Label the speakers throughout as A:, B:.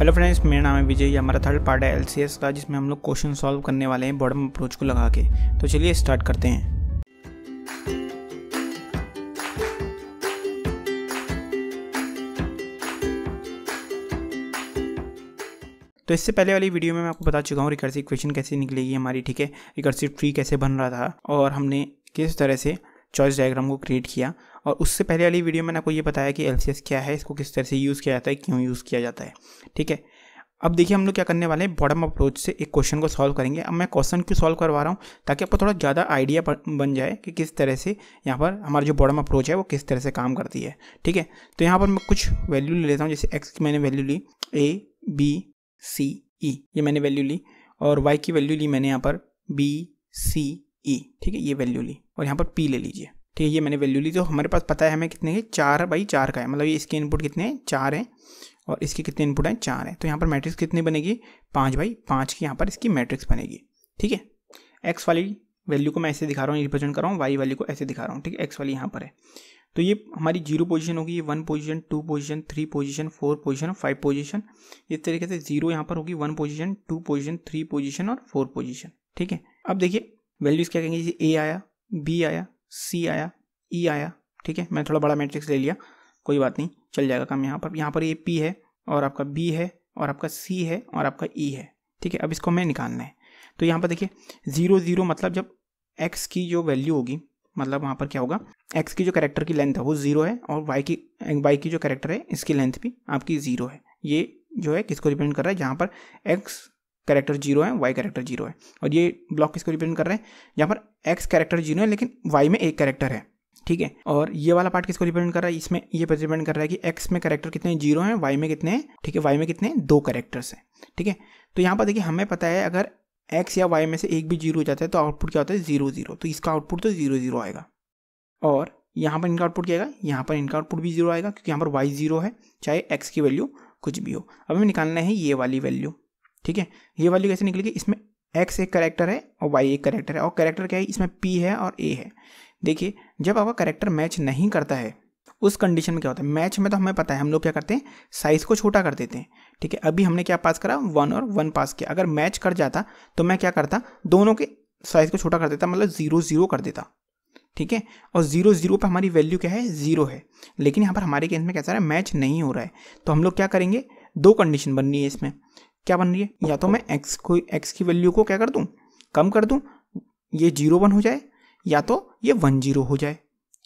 A: hello friends मेरा नाम है विजय ये हमारा थर्ड पार्ट है एलसीएस का जिसमें हम लोग क्वेश्चन सॉल्व करने वाले हैं बॉडम अप्रोच को लगा के तो चलिए स्टार्ट करते हैं तो इससे पहले वाली वीडियो में मैं आपको बता चुका हूँ रिकर्सिव इक्वेशन कैसे निकलेगी हमारी ठीक है रिकर्सिव ट्री कैसे बन रहा था और हमने किस तरह से चॉइस डायग्राम को क्रिएट किया और उससे पहले वाली वीडियो मैंने आपको ये बताया कि एल क्या है इसको किस तरह से यूज़ किया जाता है क्यों यूज़ किया जाता है ठीक है अब देखिए हम लोग क्या करने वाले हैं बॉडम अप्रोच से एक क्वेश्चन को सॉल्व करेंगे अब मैं क्वेश्चन क्यों सॉल्व करवा रहा हूँ ताकि आपको थोड़ा ज़्यादा आइडिया बन जाए कि किस तरह से यहाँ पर हमारा जो बॉडम अप्रोच है वो किस तरह से काम करती है ठीक है तो यहाँ पर मैं कुछ वैल्यू ले लेता हूँ जैसे एक्स की मैंने value Lee A B C ई ये मैंने वैल्यू ली और वाई की वैल्यू ली मैंने यहाँ पर बी सी ई e, ठीक है ये वैल्यू ली और यहाँ पर पी ले लीजिए ठीक है ये मैंने वैल्यू ली तो हमारे पास पता है हमें कितने के चार बाई चार का है मतलब ये इसके इनपुट कितने हैं चार हैं और इसके कितने इनपुट हैं चार हैं तो यहाँ पर मैट्रिक्स कितनी बनेगी पाँच बाई पाँच की यहाँ पर इसकी मैट्रिक्स बनेगी ठीक है एक्स वाली वैल्यू को मैं ऐसे दिखा रहा हूँ रिप्रेजेंट कर रहा हूँ वाई वैल्यू को ऐसे दिखा रहा हूँ ठीक है एक्स वाली यहाँ पर है तो ये हमारी जीरो पोजीशन होगी ये one position two position three position four position five position इस तरीके से जीरो यहाँ पर होगी one position two position three position और फोर पोजीशन ठीक है अब देखिए वैल्यूज़ क्या कहेंगे जैसे ए आया बी आया सी आया ई e आया ठीक है मैंने थोड़ा बड़ा मैट्रिक्स ले लिया कोई बात नहीं चल जाएगा काम यहाँ पर यहाँ पर ये पी है और आपका बी है और आपका सी है और आपका ई e है ठीक है अब इसको हमें निकालना है तो यहाँ पर देखिए ज़ीरो ज़ीरो मतलब जब एक्स की जो वैल्यू होगी मतलब वहाँ पर क्या होगा एक्स की जो करेक्टर की लेंथ है वो ज़ीरो है और वाई की वाई की जो करेक्टर है इसकी लेंथ भी आपकी ज़ीरो है ये जो है किसको रिप्रेजेंट कर रहा है जहाँ पर एक्स कैरेक्टर जीरो है वाई कैरेक्टर जीरो है और ये ब्लॉक किसको रिप्रेजेंट कर रहे हैं यहाँ पर एक्स कैरेक्टर जीरो है लेकिन वाई में एक कैरेक्टर है ठीक है और ये वाला पार्ट किसको रिप्रेजेंट कर रहा है इसमें ये रिप्रेजेंट कर रहा है कि एक्स में कैरेक्टर कितने जीरो हैं वाई में कितने हैं ठीक है वाई में कितने दो कैरेक्टर्स हैं ठीक है तो यहाँ पर देखिए हमें पता है अगर एक्स या वाई में से एक भी जीरो हो जाता है तो आउटपुट क्या होता है जीरो जीरो तो इसका आउटपुट तो जीरो जीरो आएगा और यहाँ पर इनका आउटपुट क्या आएगा यहाँ पर इनका आउटपुट भी जीरो आएगा क्योंकि यहाँ पर वाई जीरो है चाहे एक्स की वैल्यू कुछ भी हो अब हमें निकालना है ये वाली वैल्यू ठीक है ये वैल्यू कैसे निकलेगी इसमें एक्स एक करेक्टर है और वाई एक करेक्टर है और करेक्टर क्या है इसमें पी है और ए है देखिए जब आपका करेक्टर मैच नहीं करता है उस कंडीशन में क्या होता है मैच में तो हमें पता है हम लोग क्या करते हैं साइज़ को छोटा कर देते हैं ठीक है अभी हमने क्या पास करा वन और वन पास किया अगर मैच कर जाता तो मैं क्या करता दोनों के साइज़ को छोटा कर देता मतलब ज़ीरो ज़ीरो कर देता ठीक है और जीरो जीरो पर हमारी वैल्यू क्या है ज़ीरो है लेकिन यहाँ पर हमारे केस में कैसा रहा है मैच नहीं हो रहा है तो हम लोग क्या करेंगे दो कंडीशन बननी है इसमें क्या बन रही है या तो मैं एक्स को एक्स की वैल्यू को क्या कर दूँ कम कर दूँ ये जीरो वन हो जाए या तो ये वन जीरो हो जाए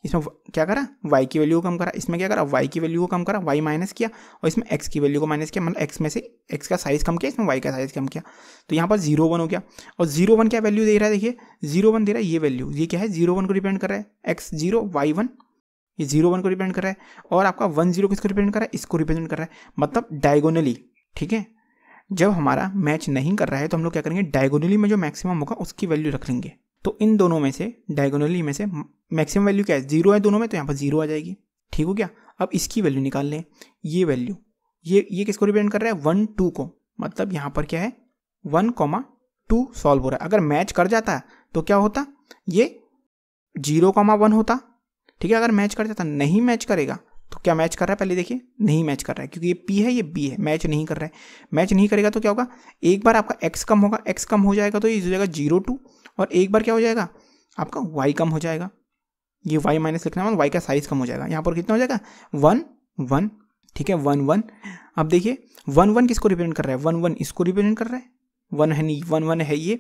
A: इसमें क्या करा वाई की वैल्यू को कम करा इसमें क्या करा वाई की वैल्यू को कम करा वाई माइनस किया और इसमें एक्स की वैल्यू को माइनस किया मतलब एक्स में से एक्स का साइज़ कम किया इसमें वाई का साइज़ कम किया तो यहाँ पर जीरो वन हो गया और जीरो वन क्या वैल्यू दे रहा है देखिए जीरो वन दे रहा है ये वैल्यू ये क्या है जीरो वन को डिपेंड कर रहा है एक्स जीरो वाई वन ये जीरो वन को डिपेंड कर रहा है और आपका वन जीरो किसको डिपेंड कर रहा है इसको रिप्रेजेंट कर रहा है मतलब डायगोनली ठीक है जब हमारा मैच नहीं कर रहा है तो हम लोग क्या करेंगे डायगोनली में जो मैक्सिमम होगा उसकी वैल्यू रख लेंगे तो इन दोनों में से डायगोनली में से मैक्सिमम वैल्यू क्या है जीरो है दोनों में तो यहाँ पर जीरो आ जाएगी ठीक हो गया अब इसकी वैल्यू निकाल लें ये वैल्यू ये ये किसको रिप्रेजेंट कर रहा है वन टू को मतलब यहाँ पर क्या है वन कॉमा टू सॉल्व हो रहा है अगर मैच कर जाता तो क्या होता ये जीरो कॉमा वन होता ठीक है अगर मैच कर जाता नहीं मैच करेगा क्या मैच कर रहा है पहले देखिए नहीं मैच कर रहा है क्योंकि ये पी है ये बी है मैच नहीं कर रहा है मैच नहीं करेगा तो क्या होगा एक बार आपका एक्स कम होगा एक्स कम हो जाएगा तो ये हो जाएगा जीरो टू और एक बार क्या हो जाएगा आपका वाई कम हो जाएगा ये वाई माइनस लिखना है वाई का साइज कम हो जाएगा यहाँ पर कितना हो जाएगा वन वन ठीक है वन वन अब देखिए वन वन किसको रिप्रेजेंट कर रहा है वन वन इसको रिप्रेजेंट कर रहा है वन है नहीं वन वन है ये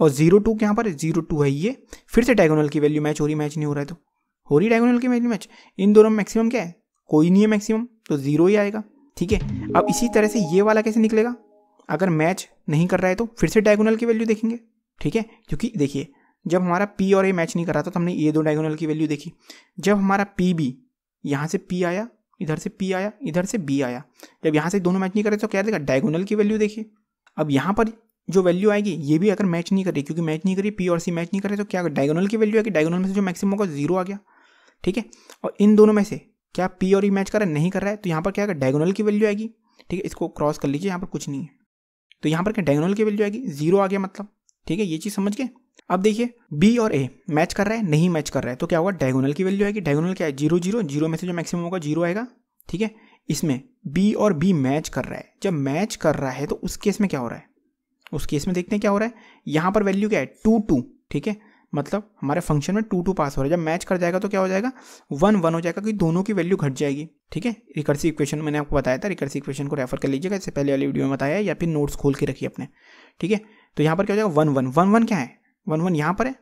A: और जीरो टू यहाँ पर जीरो टू है ये फिर से डायगोनल की वैल्यू मैच हो रही मैच नहीं हो रहा है तो हो रही डायगोनल की वैल्यू मैच इन दोनों में मैक्सिमम क्या है कोई नहीं है मैक्सिमम तो ज़ीरो ही आएगा ठीक है अब इसी तरह से ये वाला कैसे निकलेगा अगर मैच नहीं कर रहा है तो फिर से डायगोनल की वैल्यू देखेंगे ठीक है क्योंकि देखिए जब हमारा पी और ए मैच नहीं कर रहा था तो हमने ये दो डायगोनल की वैल्यू देखी जब हमारा पी बी यहाँ से पी आया इधर से पी आया इधर से बी आया जब यहाँ से दोनों मैच नहीं करे तो क्या देखा डायगोनल की वैल्यू देखिए अब यहाँ पर जो वैल्यू आएगी ये भी अगर मैच नहीं कर रही क्योंकि मैच नहीं करी पी और सी मैच नहीं करे तो क्या डायगोनल की वैल्यू आएगी डायगोनल में से जो मैक्सिमम होगा जीरो आ गया ठीक है और इन दोनों में से क्या पी और ई e मैच कर रहा है नहीं कर रहा है तो यहाँ पर क्या डायगोनल की वैल्यू आएगी ठीक है इसको क्रॉस कर लीजिए यहाँ पर कुछ नहीं है तो यहाँ पर क्या डायगोनल की वैल्यू आएगी जीरो आ गया मतलब ठीक है ये चीज़ समझ गए अब देखिए बी और ए मैच कर रहा है नहीं मैच कर रहा है तो क्या होगा डायगोनल की वैल्यू आएगी डायगोनल क्या है जीरो जीरो जीरो में से जो मैक्सिमम होगा जीरो आएगा ठीक है इसमें बी और बी मैच कर रहा है जब मैच कर रहा है तो उस केस में क्या हो रहा है उस केस में देखते हैं क्या हो रहा है यहाँ पर वैल्यू क्या है टू टू ठीक है मतलब हमारे फंक्शन में टू टू पास हो रहा है जब मैच कर जाएगा तो क्या हो जाएगा वन वन हो जाएगा क्योंकि दोनों की वैल्यू घट जाएगी ठीक है रिकर्सी इक्वेशन मैंने आपको बताया था रिकर्सी इक्वेशन को रेफर कर लीजिएगा इससे पहले वाली वीडियो में बताया या फिर नोट्स खोल के रखिए अपने ठीक है तो यहाँ पर क्या हो जाएगा वन वन वन वन क्या है वन वन यहाँ पर है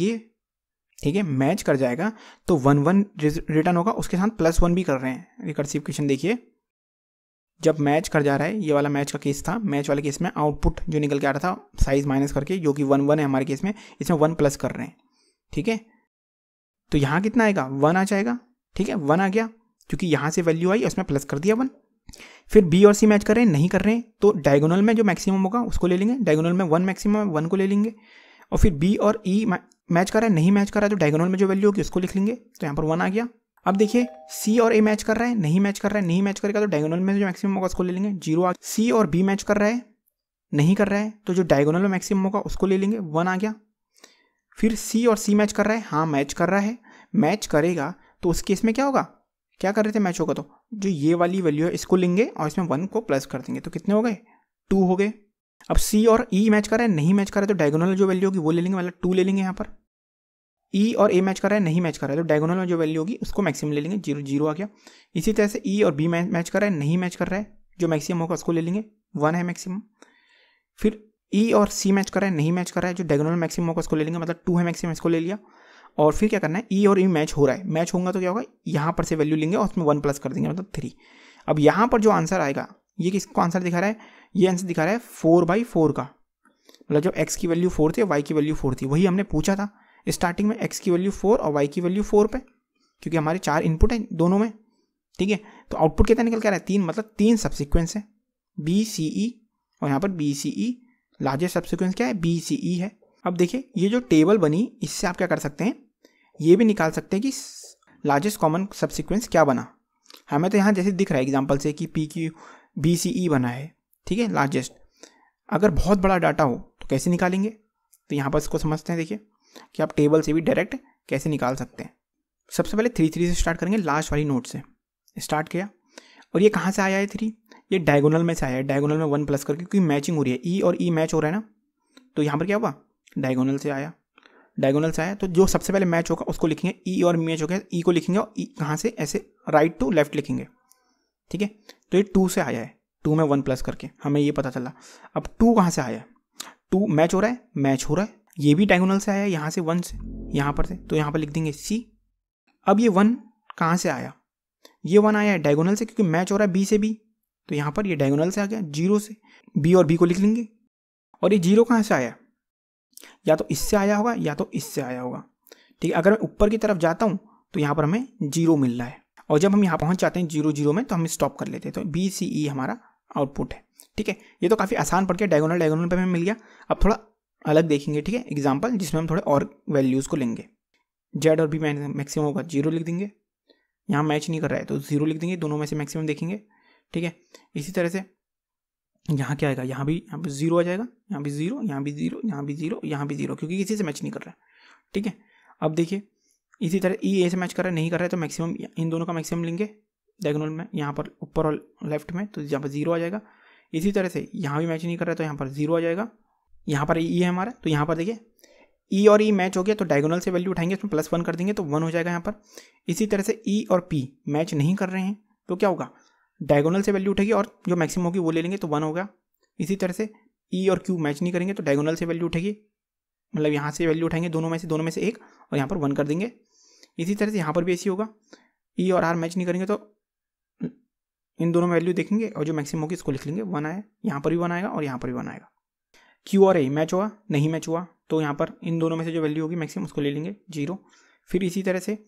A: ये ठीक है मैच कर जाएगा तो वन वन रिटर्न होगा उसके साथ प्लस वन भी कर रहे हैं रिकर्सिव इक्वेशन देखिए जब मैच कर जा रहा है ये वाला मैच का केस था मैच वाले केस में आउटपुट जो निकल के आ रहा था साइज माइनस करके जो कि वन वन है हमारे केस में इसमें वन प्लस कर रहे हैं ठीक है तो यहाँ कितना आएगा वन आ जाएगा ठीक है वन आ गया क्योंकि यहाँ से वैल्यू आई उसमें प्लस कर दिया वन फिर बी और सी मैच कर रहे हैं नहीं कर रहे हैं तो डायगोनल में जो मैक्सिमम होगा उसको ले लेंगे डायगोनल में वन मैक्सिमम वन को ले लेंगे और फिर बी और ई e मैच कर रहा है नहीं मैच कर रहा है तो डायगोनल में जो वैल्यू होगी उसको लिख लेंगे तो यहाँ पर वन आ गया अब देखिए सी और ए मैच कर रहा है नहीं मैच कर रहा है नहीं मैच करेगा तो डायगोनल में जो मैक्सिमम होगा उसको ले लेंगे जीरो आ सी और बी मैच कर रहा है नहीं कर रहा है तो जो डायगोनल में मैक्सिमम होगा उसको ले लेंगे वन आ गया फिर सी और सी मैच कर रहा है हाँ मैच कर रहा है मैच करेगा तो उस केस में क्या होगा क्या कर रहे थे मैच होगा तो जो ये वाली वैल्यू है इसको लेंगे और इसमें वन को प्लस कर देंगे तो कितने हो गए टू हो गए अब सी और ई e मैच कर रहा है नहीं मैच कर रहा है तो डायगोनल जो वैल्यू होगी वो ले लेंगे मतलब टू ले लेंगे यहाँ पर ई e और ए मैच कर रहा है नहीं मैच कर रहा है तो डायगोनल में जो वैल्यू होगी उसको मैक्सिमम ले लेंगे जीरो जीरो आ गया इसी तरह से ई e और बी मैच कर रहा है नहीं मैच कर रहा है जो मैक्सिमम होगा उसको ले लेंगे वन है मैक्सिमम फिर ई e और सी मैच कर रहा है नहीं मैच कर रहा है जो डायगोनल मैक्सिमम होगा उसको ले लेंगे मतलब टू है मैक्सिमम इसको ले लिया और फिर क्या करना है ई e और ई e मैच हो रहा है मैच होगा तो क्या होगा यहाँ पर से वैल्यू लेंगे और उसमें वन प्लस कर देंगे मतलब थ्री अब यहाँ पर जो आंसर आएगा ये किसको आंसर दिखा रहा है ये आंसर दिखा रहा है फोर बाई फोर का मतलब जब एक्स की वैल्यू फोर थी वाई की वैल्यू फोर थी वही हमने पूछा था स्टार्टिंग में एक्स की वैल्यू फोर और वाई की वैल्यू फोर पे क्योंकि हमारे चार इनपुट हैं दोनों में ठीक है तो आउटपुट कितना निकल के आ रहा है तीन मतलब तीन सबसिक्वेंस है बी सी ई और यहाँ पर B C E largest subsequence क्या है बी सी ई है अब देखिए ये जो टेबल बनी इससे आप क्या कर सकते हैं ये भी निकाल सकते हैं कि लार्जेस्ट कॉमन सबसिक्वेंस क्या बना हमें तो यहाँ जैसे दिख रहा है एग्जाम्पल से कि P Q B C E बना है ठीक है लार्जेस्ट अगर बहुत बड़ा डाटा हो तो कैसे निकालेंगे तो यहाँ पर इसको समझते हैं देखिए कि आप टेबल से भी डायरेक्ट कैसे निकाल सकते हैं सबसे पहले थ्री थ्री से स्टार्ट करेंगे लास्ट वाली नोट से स्टार्ट किया और ये कहाँ से आया है थ्री ये डायगोनल में से आया है डायगोनल में वन प्लस करके क्योंकि मैचिंग हो रही है ई e और ई e मैच हो रहा है ना तो यहाँ पर क्या हुआ डायगोनल से आया डायगोनल से आया तो जो सबसे पहले मैच होगा उसको लिखेंगे ई e और मैच हो गया ई e को लिखेंगे और ई e कहाँ से ऐसे राइट टू लेफ्ट लिखेंगे ठीक है तो ये टू से आया है टू में वन प्लस करके हमें ये पता चला अब टू कहाँ से आया है टू मैच हो रहा है मैच हो रहा है ये भी डायगोनल से आया यहाँ से वन से यहाँ पर से तो यहाँ पर लिख देंगे सी अब ये वन कहाँ से आया ये वन आया है डायगोनल से क्योंकि मैच हो रहा है बी से बी तो यहाँ पर ये डायगोनल से आ गया जीरो से बी और बी को लिख लेंगे और ये जीरो कहाँ से आया या तो इससे आया होगा या तो इससे आया होगा ठीक है अगर मैं ऊपर की तरफ जाता हूँ तो यहाँ पर हमें जीरो मिल रहा है और जब हम यहाँ पहुँच जाते हैं जीरो जीरो में तो हम स्टॉप कर लेते हैं तो बी सी ई हमारा आउटपुट है ठीक है ये तो काफ़ी आसान पड़ गया डायगोनल डायगोनल पर हमें मिल गया अब थोड़ा अलग देखेंगे ठीक है एग्जाम्पल जिसमें हम थोड़े और वैल्यूज़ को लेंगे जेड और बी मैक्सिमम होगा जीरो लिख देंगे यहाँ मैच नहीं कर रहा है तो ज़ीरो लिख देंगे दोनों में से मैक्सिमम देखेंगे ठीक है इसी तरह से यहाँ क्या आएगा यहाँ भी यहाँ पर ज़ीरो आ जाएगा यहाँ भी ज़ीरो यहाँ भी ज़ीरो यहाँ भी ज़ीरो यहाँ भी ज़ीरो क्योंकि किसी से मैच नहीं कर रहा है ठीक है अब देखिए इसी तरह ई e ए से मैच कर रहा है नहीं कर रहा है तो मैक्सिमम इन दोनों का मैक्सिमम लेंगे डायगोनल में यहाँ पर ऊपर और लेफ्ट में तो यहाँ पर ज़ीरो आ जाएगा इसी तरह से यहाँ भी मैच नहीं कर रहा है तो यहाँ पर ज़ीरो आ जाएगा यहाँ पर ई e है हमारा तो यहाँ पर देखिए ई e और ई e मैच हो गया तो डायगोनल से वैल्यू उठाएंगे इसमें प्लस वन कर देंगे तो वन हो जाएगा यहाँ पर इसी तरह से ई और पी मैच नहीं कर रहे हैं तो क्या होगा डायगोनल से वैल्यू उठेगी और जो मैक्सिमम होगी वो ले लेंगे तो वन होगा इसी तरह से ई और क्यू मैच नहीं करेंगे तो डायगोनल से वैल्यू उठेगी मतलब यहाँ से वैल्यू उठाएंगे दोनों में से दोनों में से एक और यहाँ पर वन कर देंगे इसी तरह से यहाँ पर भी ऐसी होगा ई और आर मैच नहीं करेंगे तो इन दोनों में वैल्यू देखेंगे और जो मैक्सिमम होगी इसको लिख लेंगे वन आए यहाँ पर भी वन आएगा और यहाँ पर भी वन आएगा क्यू और ए मैच हुआ नहीं मैच हुआ तो यहाँ पर इन दोनों में से जो वैल्यू होगी मैक्सिमम उसको ले लेंगे जीरो फिर इसी तरह से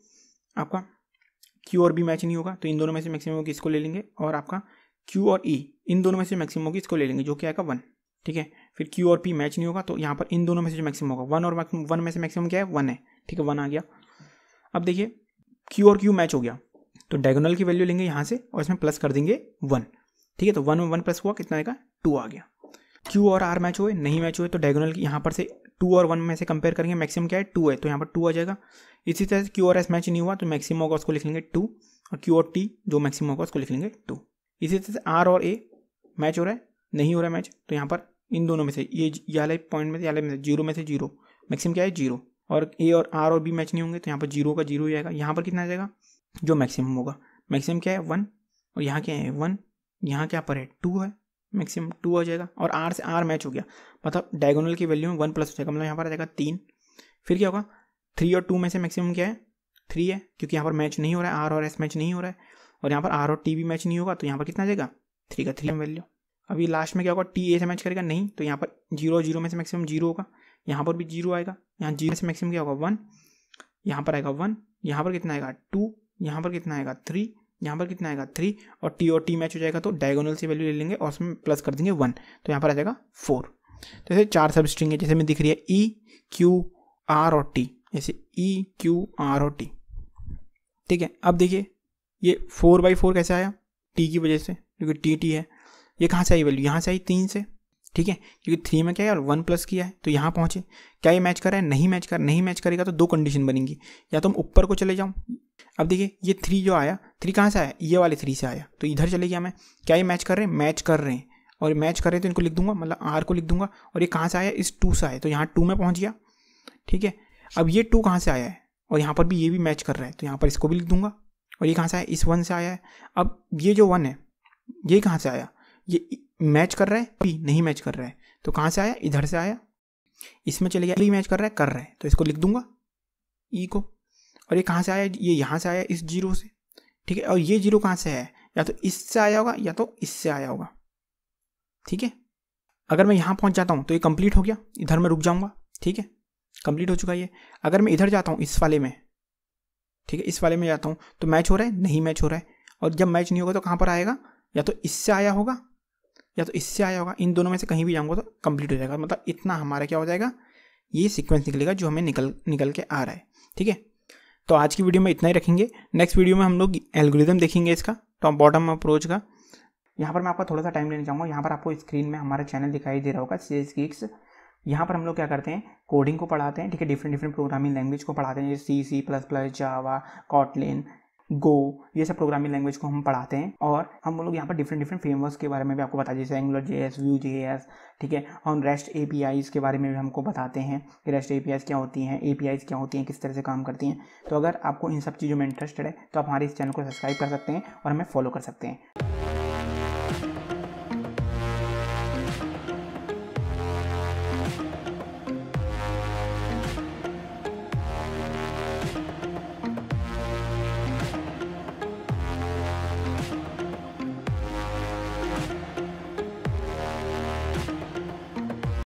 A: आपका क्यू और बी मैच नहीं होगा तो इन दोनों में से मैक्सिमम होगी इसको ले लेंगे और आपका क्यू और ई e, इन दोनों में से मैक्सिमम होगी इसको ले लेंगे जो कि आएगा वन ठीक है फिर क्यू और पी मैच नहीं होगा तो यहाँ पर इन दोनों में से जो मैक्सिमम होगा वन और वन में से मैक्सिमम क्या है वन है ठीक है वन आ गया अब देखिए क्यू और क्यू मैच हो गया तो डायगोनल की वैल्यू लेंगे यहाँ से और इसमें प्लस कर देंगे वन ठीक है तो वन में वन प्लस हुआ कितना आएगा टू आ गया क्यू और आर मैच हुए नहीं मैच हुए तो डायगोनल की यहाँ पर से टू और वन में से कंपेयर करेंगे मैक्सिमम क्या है टू है तो यहाँ पर टू आ जाएगा इसी तरह से क्यू और एस मैच नहीं हुआ तो मैक्सिमम होगा उसको लिख लेंगे टू और क्यू और टी जो मैक्सिमम होगा उसको लिख लेंगे टू इसी तरह से आर और ए मैच हो रहा है नहीं हो रहा है मैच तो यहाँ पर इन दोनों में से ये याले पॉइंट में से याले में से जीरो में से जीरो मैक्सिमम क्या है जीरो और ए और आर और बी मैच नहीं होंगे तो यहाँ पर जीरो का जीरो ही आएगा यहाँ पर कितना आ जाएगा जो मैक्सिमम होगा मैक्सिमम क्या है वन और यहाँ क्या है वन यहाँ क्या पर है टू है मैक्सिमम टू हो जाएगा और आर से आर मैच हो गया मतलब डायगोनल की वैल्यू में वन प्लस हो जाएगा मतलब यहाँ पर आ जाएगा तीन फिर क्या होगा थ्री और टू में से मैक्सिमम क्या है थ्री है क्योंकि यहाँ पर मैच नहीं हो रहा है आर और एस मैच नहीं हो रहा है और यहाँ पर आर और टी भी मैच नहीं होगा तो यहाँ पर कितना जाएगा थ्री का थ्री वैल्यू अभी लास्ट में क्या होगा टी ए से मैच करेगा नहीं तो यहाँ पर जीरो जीरो में से मैक्सिमम जीरो होगा यहाँ पर भी जीरो आएगा यहाँ जीरो से मैक्सिमम क्या होगा वन यहाँ पर आएगा वन यहाँ पर कितना आएगा टू यहाँ पर कितना आएगा थ्री यहाँ पर कितना आएगा थ्री और टी और टी मैच हो जाएगा तो डायगोनल से वैल्यू ले लेंगे और उसमें प्लस कर देंगे वन तो यहाँ पर आ जाएगा फोर तो जैसे चार सब स्ट्रिंग है जैसे में दिख रही है ई क्यू आर और टी जैसे ई क्यू आर और टी ठीक है अब देखिए ये फोर बाई फोर कैसे आया टी की वजह से क्योंकि टी टी है ये कहाँ से आई वैल्यू यहाँ से आई तीन से ठीक है क्योंकि थ्री में क्या है और वन प्लस किया है तो यहाँ पहुँचे क्या ये मैच कर रहा है नहीं मैच कर नहीं मैच करेगा तो दो कंडीशन बनेंगी या तो हम ऊपर को चले जाऊँ अब देखिए ये थ्री जो आया थ्री कहाँ से आया ये वाले थ्री से आया तो इधर चले गया मैं क्या ये मैच कर रहे हैं मैच कर रहे हैं और मैच कर रहे हैं तो इनको लिख दूंगा मतलब आर को लिख दूंगा और ये कहाँ से आया इस टू से आया तो यहाँ टू में पहुँच गया ठीक है अब ये टू कहाँ से आया है और यहाँ पर भी ये भी मैच कर रहा है तो यहाँ पर इसको भी लिख दूंगा और ये कहाँ से आया इस वन से आया है अब ये जो वन है ये कहाँ से आया ये मैच कर रहा है पी नहीं मैच कर रहा है तो कहाँ से आया इधर से आया इसमें चले गया ई मैच कर रहा है कर रहा है तो इसको लिख दूंगा ई e को और ये कहाँ से आया ये यहाँ से आया इस जीरो से ठीक है और ये जीरो कहाँ से है या तो इससे आया होगा या तो इससे आया होगा ठीक है अगर मैं यहाँ पहुँच जाता हूँ तो ये कम्प्लीट हो गया इधर मैं रुक जाऊँगा ठीक है कम्प्लीट हो चुका ये अगर मैं इधर जाता हूँ इस वाले में ठीक है इस वाले में जाता हूँ तो मैच हो रहा है नहीं मैच हो रहा है और जब मैच नहीं होगा तो कहाँ पर आएगा या तो इससे आया होगा या तो इससे आया होगा इन दोनों में से कहीं भी जाऊँगा तो कंप्लीट हो जाएगा मतलब इतना हमारा क्या हो जाएगा ये सीक्वेंस निकलेगा जो हमें निकल निकल के आ रहा है ठीक है तो आज की वीडियो में इतना ही रखेंगे नेक्स्ट वीडियो में हम लोग एल्गोरिदम देखेंगे इसका टॉप बॉटम अप्रोच का यहाँ पर मैं आपका थोड़ा सा टाइम लेना चाहूँगा यहाँ पर आपको स्क्रीन में हमारा चैनल दिखाई दे रहा होगा सी एस गिक्स यहाँ पर हम लोग क्या करते हैं कोडिंग को पढ़ाते हैं ठीक है डिफरेंट डिफरेंट प्रोग्रामिंग लैंग्वेज को पढ़ाते हैं जैसे C C plus plus Java Kotlin Go ये सब प्रोग्रामिंग लैंग्वेज को हम पढ़ाते हैं और हम लोग यहाँ पर डिफरेंट डिफरेंट फ्रेमवर्क के बारे में भी आपको बताते हैं जैसे एंगुलर जे एस व्यू जे एस ठीक है हम रेस्ट ए पी आईज के बारे में भी हमको बताते हैं कि रेस्ट ए पी आईज क्या होती हैं ए पी आईज क्या होती हैं किस तरह से काम करती हैं तो अगर आपको इन सब चीज़ों में इंटरेस्टेड है तो आप हमारे इस चैनल को सब्सक्राइब कर सकते हैं और हमें फॉलो कर सकते हैं